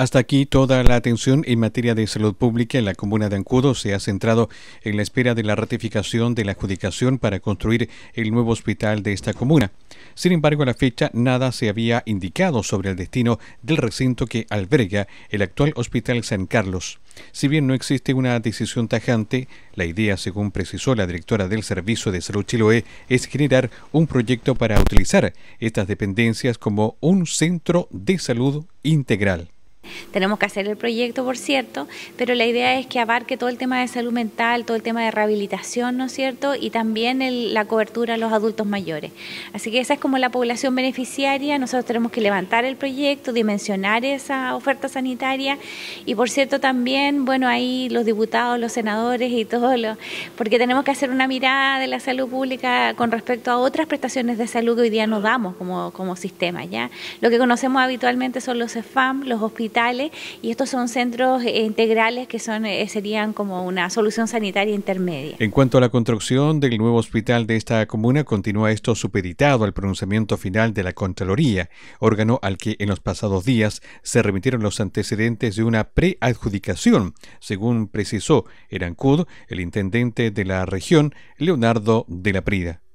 Hasta aquí toda la atención en materia de salud pública en la comuna de Ancudo se ha centrado en la espera de la ratificación de la adjudicación para construir el nuevo hospital de esta comuna. Sin embargo, a la fecha nada se había indicado sobre el destino del recinto que alberga el actual Hospital San Carlos. Si bien no existe una decisión tajante, la idea, según precisó la directora del Servicio de Salud Chiloé, es generar un proyecto para utilizar estas dependencias como un centro de salud integral. Tenemos que hacer el proyecto, por cierto, pero la idea es que abarque todo el tema de salud mental, todo el tema de rehabilitación, ¿no es cierto? Y también el, la cobertura a los adultos mayores. Así que esa es como la población beneficiaria. Nosotros tenemos que levantar el proyecto, dimensionar esa oferta sanitaria y, por cierto, también, bueno, ahí los diputados, los senadores y todos los... porque tenemos que hacer una mirada de la salud pública con respecto a otras prestaciones de salud que hoy día nos damos como, como sistema, ¿ya? Lo que conocemos habitualmente son los EFAM, los hospitales, y estos son centros eh, integrales que eh, serían como una solución sanitaria intermedia. En cuanto a la construcción del nuevo hospital de esta comuna, continúa esto supeditado al pronunciamiento final de la Contraloría, órgano al que en los pasados días se remitieron los antecedentes de una preadjudicación, según precisó Erancud, el intendente de la región, Leonardo de la Prida.